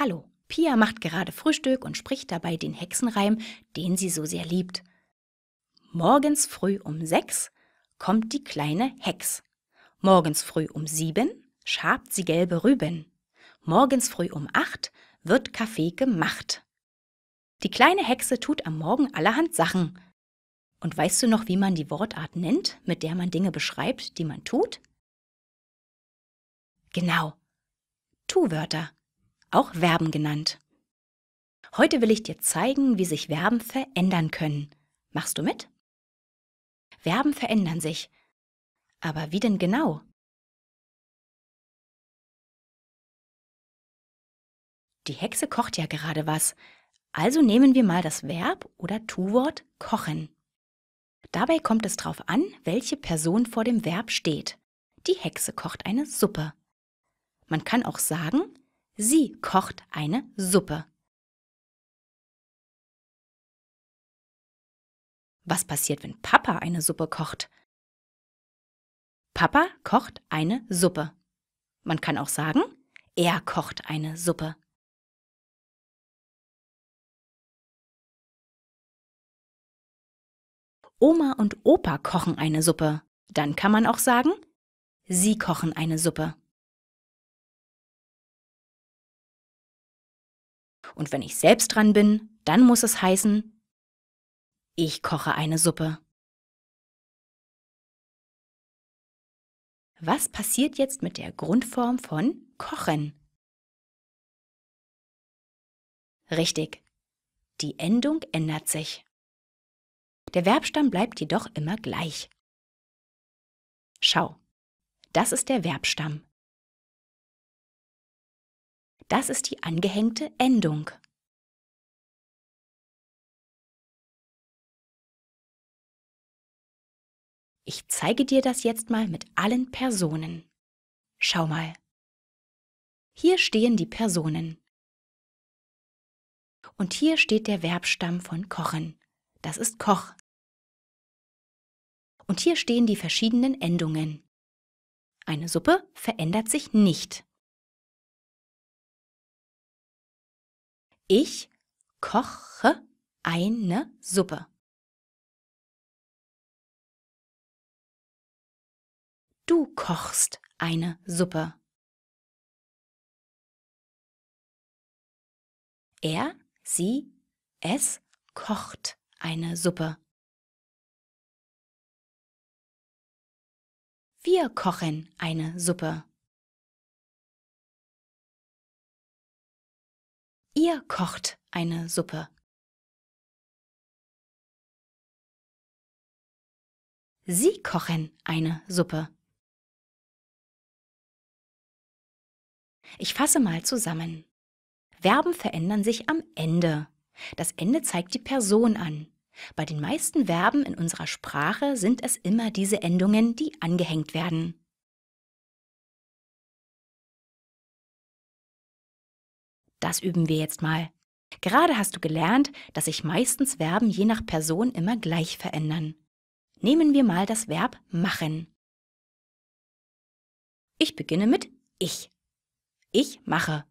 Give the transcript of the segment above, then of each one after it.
Hallo. Pia macht gerade Frühstück und spricht dabei den Hexenreim, den sie so sehr liebt. Morgens früh um sechs kommt die kleine Hex. Morgens früh um sieben schabt sie gelbe Rüben. Morgens früh um acht wird Kaffee gemacht. Die kleine Hexe tut am Morgen allerhand Sachen. Und weißt du noch, wie man die Wortart nennt, mit der man Dinge beschreibt, die man tut? Genau. Tu-Wörter auch Verben genannt. Heute will ich dir zeigen, wie sich Verben verändern können. Machst du mit? Verben verändern sich. Aber wie denn genau? Die Hexe kocht ja gerade was. Also nehmen wir mal das Verb oder Tu-Wort kochen. Dabei kommt es darauf an, welche Person vor dem Verb steht. Die Hexe kocht eine Suppe. Man kann auch sagen, Sie kocht eine Suppe. Was passiert, wenn Papa eine Suppe kocht? Papa kocht eine Suppe. Man kann auch sagen, er kocht eine Suppe. Oma und Opa kochen eine Suppe. Dann kann man auch sagen, sie kochen eine Suppe. Und wenn ich selbst dran bin, dann muss es heißen, ich koche eine Suppe. Was passiert jetzt mit der Grundform von kochen? Richtig, die Endung ändert sich. Der Verbstamm bleibt jedoch immer gleich. Schau, das ist der Verbstamm. Das ist die angehängte Endung. Ich zeige dir das jetzt mal mit allen Personen. Schau mal. Hier stehen die Personen. Und hier steht der Verbstamm von kochen. Das ist Koch. Und hier stehen die verschiedenen Endungen. Eine Suppe verändert sich nicht. Ich koche eine Suppe. Du kochst eine Suppe. Er, sie, es kocht eine Suppe. Wir kochen eine Suppe. Ihr kocht eine Suppe. Sie kochen eine Suppe. Ich fasse mal zusammen. Verben verändern sich am Ende. Das Ende zeigt die Person an. Bei den meisten Verben in unserer Sprache sind es immer diese Endungen, die angehängt werden. Das üben wir jetzt mal. Gerade hast du gelernt, dass sich meistens Verben je nach Person immer gleich verändern. Nehmen wir mal das Verb machen. Ich beginne mit ich. Ich mache.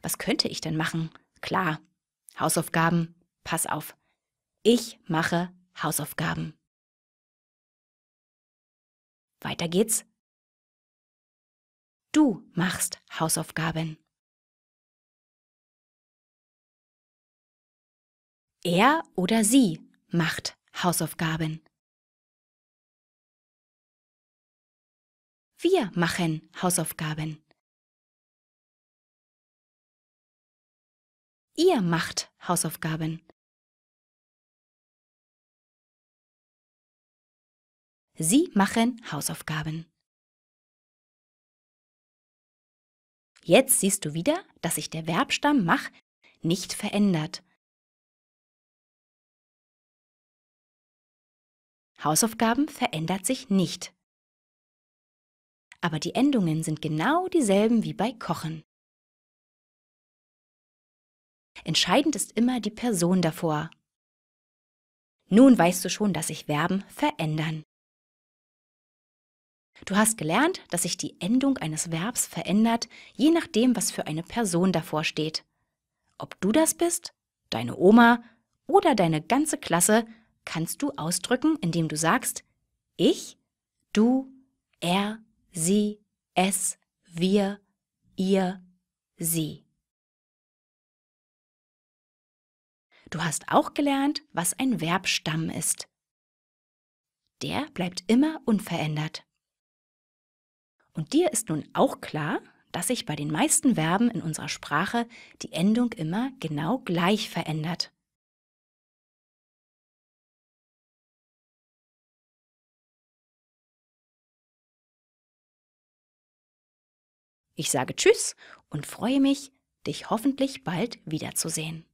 Was könnte ich denn machen? Klar, Hausaufgaben, pass auf. Ich mache Hausaufgaben. Weiter geht's Du machst Hausaufgaben. Er oder sie macht Hausaufgaben. Wir machen Hausaufgaben. Ihr macht Hausaufgaben. Sie machen Hausaufgaben. Jetzt siehst du wieder, dass sich der Verbstamm mach nicht verändert. Hausaufgaben verändert sich nicht. Aber die Endungen sind genau dieselben wie bei Kochen. Entscheidend ist immer die Person davor. Nun weißt du schon, dass sich Verben verändern. Du hast gelernt, dass sich die Endung eines Verbs verändert, je nachdem, was für eine Person davor steht. Ob du das bist, deine Oma oder deine ganze Klasse, kannst du ausdrücken, indem du sagst ich, du, er, sie, es, wir, ihr, sie. Du hast auch gelernt, was ein Verbstamm ist. Der bleibt immer unverändert. Und dir ist nun auch klar, dass sich bei den meisten Verben in unserer Sprache die Endung immer genau gleich verändert. Ich sage Tschüss und freue mich, dich hoffentlich bald wiederzusehen.